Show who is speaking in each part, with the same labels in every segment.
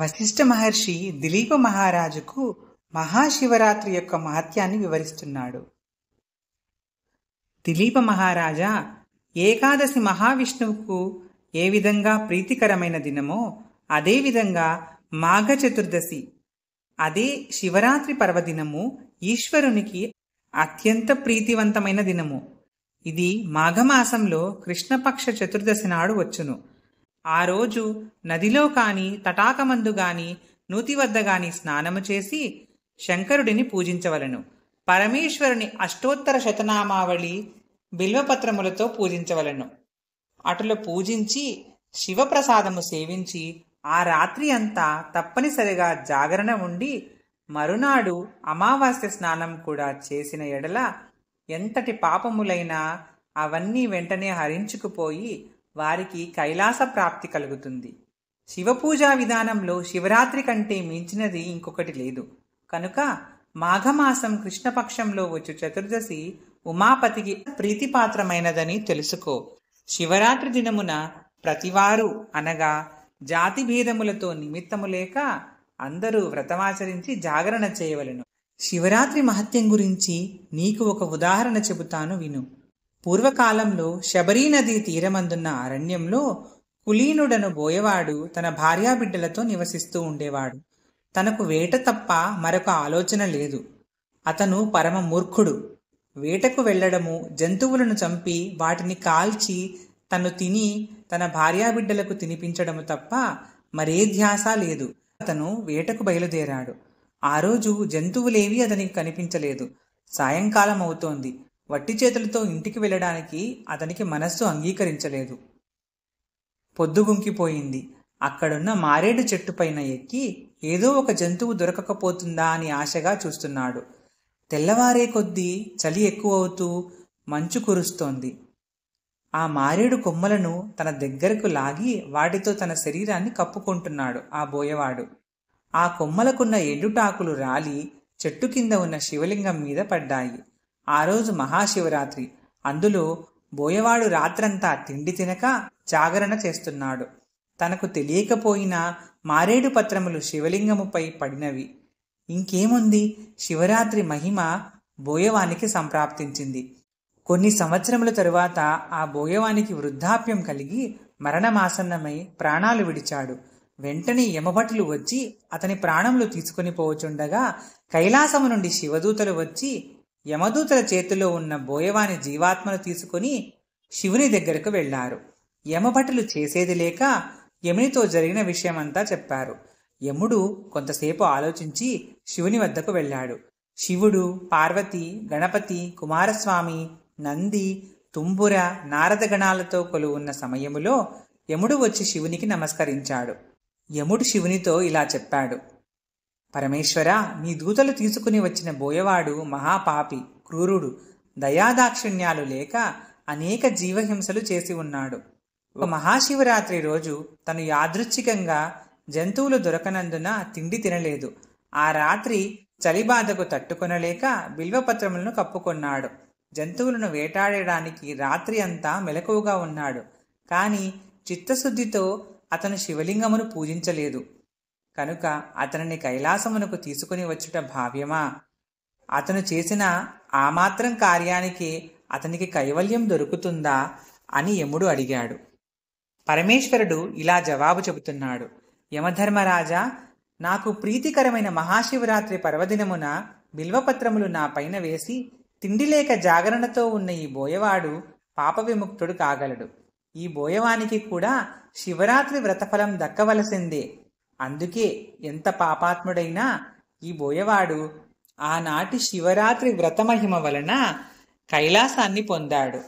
Speaker 1: వశిష్ఠ మహర్షి దిలీప మహారాజుకు మహాశివరాత్రి యొక్క మహత్యాన్ని వివరిస్తున్నాడు దిలీప మహారాజా ఏకాదశి మహావిష్ణువుకు ఏ విధంగా ప్రీతికరమైన దినమో అదేవిధంగా మాఘ చతుర్దశి అదే శివరాత్రి పర్వదినము ఈశ్వరునికి అత్యంత ప్రీతివంతమైన దినము ఇది మాఘమాసంలో కృష్ణపక్ష చతుర్దశి నాడు వచ్చును ఆ రోజు నదిలో కాని తటాకమందు గాని నూతి వద్ద గాని స్నానము చేసి శంకరుడిని పూజించవలను పరమేశ్వరుని అష్టోత్తర శతనామావళి బిల్వపత్రములతో పూజించవలను అటులు పూజించి శివప్రసాదము సేవించి ఆ రాత్రి అంతా తప్పనిసరిగా జాగరణ ఉండి మరునాడు అమావాస్య స్నానం కూడా చేసిన ఎడల ఎంతటి పాపములైనా అవన్నీ వెంటనే హరించుకుపోయి వారికి కైలాస ప్రాప్తి కలుగుతుంది శివపూజా విధానంలో శివరాత్రి కంటే మించినది ఇంకొకటి లేదు కనుక మాఘమాసం కృష్ణపక్షంలో వచ్చు చతుర్దశి ఉమాపతికి ప్రీతిపాత్రమైనదని తెలుసుకో శివరాత్రి దినమున ప్రతివారు అనగా జాతి భేదములతో నిమిత్తము లేక అందరూ వ్రతమాచరించి జాగరణ చేయవలను శివరాత్రి మహత్యం గురించి నీకు ఒక ఉదాహరణ చెబుతాను విను పూర్వకాలంలో శబరీనది తీరమందున్న అరణ్యంలో కులీనుడను బోయవాడు తన భార్యాబిడ్డలతో నివసిస్తూ ఉండేవాడు తనకు వేట తప్ప మరొక ఆలోచన లేదు అతను పరమ మూర్ఖుడు వేటకు వెళ్లడము జంతువులను చంపి వాటిని కాల్చి తను తిని తన భార్యాబిడ్డలకు తినిపించడము తప్ప మరే ధ్యాస లేదు అతను వేటకు బయలుదేరాడు ఆ రోజు జంతువులేవీ అతనికి కనిపించలేదు సాయంకాలం అవుతోంది వట్టి చేతులతో ఇంటికి వెళ్ళడానికి అతనికి మనస్సు అంగీకరించలేదు పొద్దుగుంకిపోయింది అక్కడున్న మారేడు చెట్టుపైన ఎక్కి ఏదో ఒక జంతువు దొరకకపోతుందా అని ఆశగా చూస్తున్నాడు తెల్లవారే కొద్దీ చలి ఎక్కువవుతూ మంచు కురుస్తోంది ఆ మారేడు కొమ్మలను తన దగ్గరకు లాగి వాటితో తన శరీరాన్ని కప్పుకుంటున్నాడు ఆ బోయవాడు ఆ కొమ్మలకున్న ఎండుటాకులు రాలి చెట్టు కింద ఉన్న శివలింగం మీద పడ్డాయి ఆ రోజు మహాశివరాత్రి అందులో బోయవాడు రాత్రంతా తిండి తినక జాగరణ చేస్తున్నాడు తనకు తెలియకపోయినా మారేడు పత్రములు శివలింగముపై పడినవి ఇంకేముంది శివరాత్రి మహిమ బోయవానికి సంప్రాప్తించింది కొన్ని సంవత్సరముల తరువాత ఆ బోయవానికి వృద్ధాప్యం కలిగి మరణమాసన్నమై ప్రాణాలు విడిచాడు వెంటనే యమభటులు వచ్చి అతని ప్రాణములు తీసుకుని పోవచుండగా కైలాసము నుండి శివదూతలు వచ్చి యమదూతల చేతిలో ఉన్న బోయవాని జీవాత్మను తీసుకుని శివుని దగ్గరకు వెళ్లారు యమభటులు చేసేది లేక యమునితో జరిగిన విషయమంతా చెప్పారు యముడు కొంతసేపు ఆలోచించి శివుని వద్దకు వెళ్ళాడు శివుడు పార్వతి గణపతి కుమారస్వామి నంది తుంబుర నారదగణాలతో కొలువున్న సమయములో యముడు వచ్చి శివునికి నమస్కరించాడు యముడు శివునితో ఇలా చెప్పాడు పరమేశ్వర నీ దూతలు తీసుకుని వచ్చిన బోయవాడు మహాపాపి క్రూరుడు దయాదాక్షిణ్యాలు లేక అనేక జీవహింసలు చేసి ఉన్నాడు ఒక మహాశివరాత్రి రోజు తను యాదృచ్ఛికంగా జంతువులు దొరకనందున తిండి తినలేదు ఆ రాత్రి చలిబాధకు తట్టుకొనలేక బిల్వపత్రములను కప్పుకొన్నాడు జంతువులను వేటాడడానికి రాత్రి అంతా మెలకువగా ఉన్నాడు కానీ చిత్తశుద్ధితో అతను శివలింగమును పూజించలేదు కనుక అతనిని కైలాసమునకు తీసుకుని వచ్చుట భావ్యమా అతను చేసిన ఆ మాత్రం కార్యానికి అతనికి కైవల్యం దొరుకుతుందా అని యముడు అడిగాడు పరమేశ్వరుడు ఇలా జవాబు చెబుతున్నాడు యమధర్మరాజా నాకు ప్రీతికరమైన మహాశివరాత్రి పర్వదినమున బిల్వపత్రములు నా పైన వేసి తిండి లేక జాగరణతో ఉన్న ఈ బోయవాడు పాప విముక్తుడు కాగలడు ఈ బోయవానికి కూడా శివరాత్రి వ్రతఫలం దక్కవలసిందే అందుకే ఎంత పాపాత్ముడైనా ఈ బోయవాడు ఆనాటి శివరాత్రి వ్రతమహిమ వలన కైలాసాన్ని పొందాడు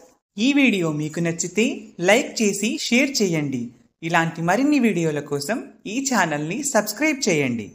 Speaker 1: ఈ వీడియో మీకు నచ్చితే లైక్ చేసి షేర్ చేయండి ఇలాంటి మరిన్ని వీడియోల కోసం ఈ ఛానల్ని సబ్స్క్రైబ్ చేయండి